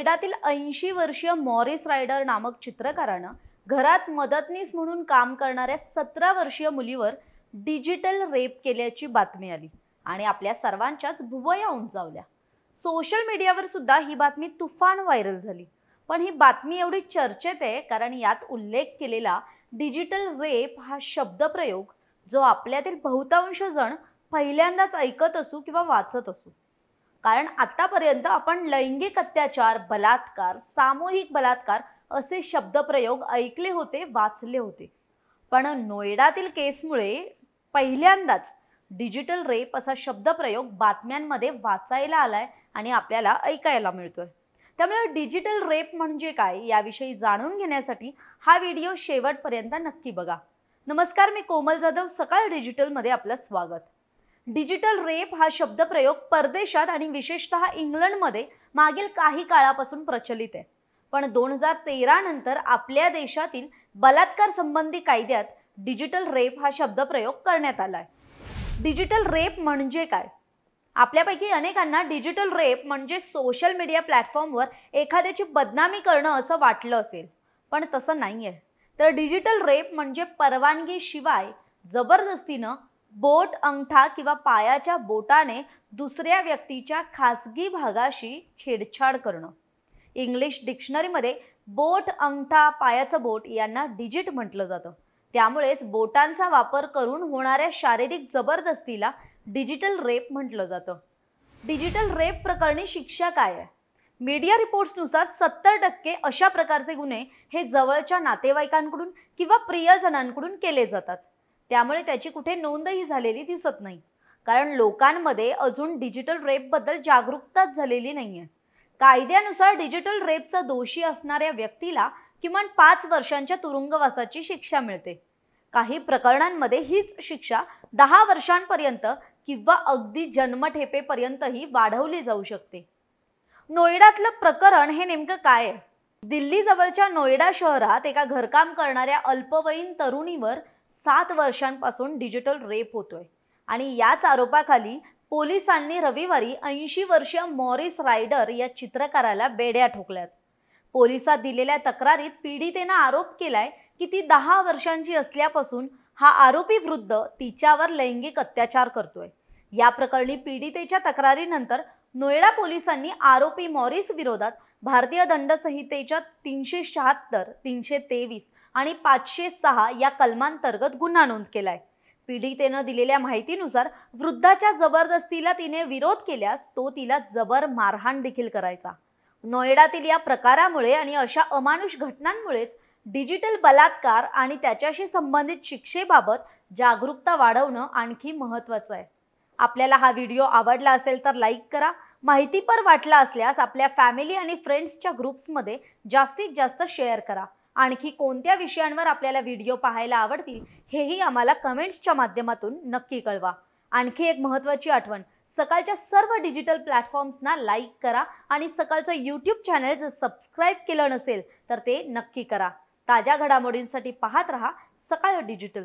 नोएडातील ऐंशी वर्षीय Morris rider नामक चित्रकारानं घरात मदतनीस म्हणून काम करणाऱ्या सतरा वर्षीय मुलीवर डिजिटल रेप केल्याची बातमी आली आणि आपल्या सर्वांच्याच भुवया उंचावल्या सोशल मीडियावर सुद्धा ही बातमी तुफान व्हायरल झाली पण ही बातमी एवढी चर्चेत आहे कारण यात उल्लेख केलेला डिजिटल रेप हा शब्दप्रयोग जो आपल्यातील बहुतांश जण पहिल्यांदाच ऐकत असू किंवा वाचत असू कारण आतापर्यंत आपण लैंगिक अत्याचार बलात्कार सामूहिक बलात्कार असे शब्दप्रयोग ऐकले होते वाचले होते पण नोएडातील केसमुळे पहिल्यांदाच डिजिटल रेप असा शब्दप्रयोग बातम्यांमध्ये वाचायला आलाय आणि आपल्याला ऐकायला मिळतोय त्यामुळे डिजिटल रेप म्हणजे काय याविषयी जाणून घेण्यासाठी हा व्हिडिओ शेवटपर्यंत नक्की बघा नमस्कार मी कोमल जाधव सकाळ डिजिटलमध्ये आपलं स्वागत डिजिटल रेप हा शब्दप्रयोग परदेशात आणि विशेषतः इंग्लंडमध्ये मागील काही काळापासून प्रचलित आहे पण दोन हजार तेरा नंतर आपल्या देशातील बलात्कार संबंधी कायद्यात डिजिटल रेप हा शब्दप्रयोग करण्यात आला आहे डिजिटल रेप म्हणजे काय आपल्यापैकी अनेकांना डिजिटल रेप म्हणजे सोशल मीडिया प्लॅटफॉर्मवर एखाद्याची बदनामी करणं असं वाटलं असेल पण तसं नाही आहे तर डिजिटल रेप म्हणजे परवानगीशिवाय जबरदस्तीनं बोट अंगठा किंवा पायाच्या बोटाने दुसऱ्या व्यक्तीच्या खासगी भागाशी छेडछाड करणं इंग्लिश डिक्शनरीमध्ये बोट अंगठा पायाचं बोट यांना डिजिट म्हटलं जातं त्यामुळेच बोटांचा वापर करून होणाऱ्या शारीरिक जबरदस्तीला डिजिटल रेप म्हटलं जातं डिजिटल रेप प्रकरणी शिक्षा काय आहे मीडिया रिपोर्ट्सनुसार सत्तर टक्के अशा प्रकारचे गुन्हे हे जवळच्या नातेवाईकांकडून किंवा प्रियजनांकडून केले जातात त्यामुळे त्याची कुठे नोंदही झालेली दिसत नाही कारण लोकांमध्ये अजून डिजिटल रेपबद्दल जागरूकताच झालेली नाही आहे कायद्यानुसार डिजिटल रेपचा दोषी असणाऱ्या व्यक्तीला किमान पाच वर्षांच्या तुरुंगवासाची शिक्षा मिळते काही प्रकरणांमध्ये हीच शिक्षा दहा वर्षांपर्यंत किंवा अगदी जन्मठेपेपर्यंतही वाढवली जाऊ शकते नोएडातलं प्रकरण हे नेमकं काय आहे जवळच्या नोएडा शहरात एका घरकाम करणाऱ्या अल्पवयीन तरुणीवर सात वर्षांपासून डिजिटल रेप होतोय आणि याच आरोपाखाली पोलिसांनी रविवारी ऐंशी वर्षीय मॉरिस रायडर या चित्रकाराला बेड्या ठोकल्यात पोलिसात दिलेल्या तक्रारीत पीडितेनं आरोप केलाय की ती दहा वर्षांची असल्यापासून हा आरोपी वृद्ध तिच्यावर लैंगिक अत्याचार करतोय या प्रकरणी पीडितेच्या तक्रारीनंतर नोएडा पोलिसांनी आरोपी मॉरिस विरोधात भारतीय दंड संहितेच्या तीनशे शहात्तर तीनशे तेवीस आणि पाचशे सहा या कलमांतर्गत गुन्हा नोंद केलाय पीडितेनं दिलेल्या माहितीनुसार वृद्धाच्या जबरदस्तीला तिने विरोध केल्यास तो तिला जबर मारहाण देखील करायचा नोएडातील या प्रकारामुळे आणि अशा अमानुष घटनांमुळेच डिजिटल बलात्कार आणि त्याच्याशी संबंधित शिक्षेबाबत जागरूकता वाढवणं आणखी महत्वाचं आहे आपल्याला हा व्हिडिओ आवडला असेल तर लाईक करा माहितीपर वाटला असल्यास आपल्या फॅमिली आणि फ्रेंड्सच्या ग्रुप्समध्ये जास्तीत जास्त शेअर करा आणखी कोणत्या विषयांवर आपल्याला व्हिडिओ पाहायला आवडतील हेही आम्हाला कमेंट्सच्या माध्यमातून नक्की कळवा आणखी एक महत्त्वाची आठवण सकाळच्या सर्व डिजिटल प्लॅटफॉर्म्सना लाईक करा आणि सकाळचं यूट्यूब चॅनल जर सबस्क्राईब केलं नसेल तर ते नक्की करा ताज्या घडामोडींसाठी पाहत रहा सकाळ डिजिटल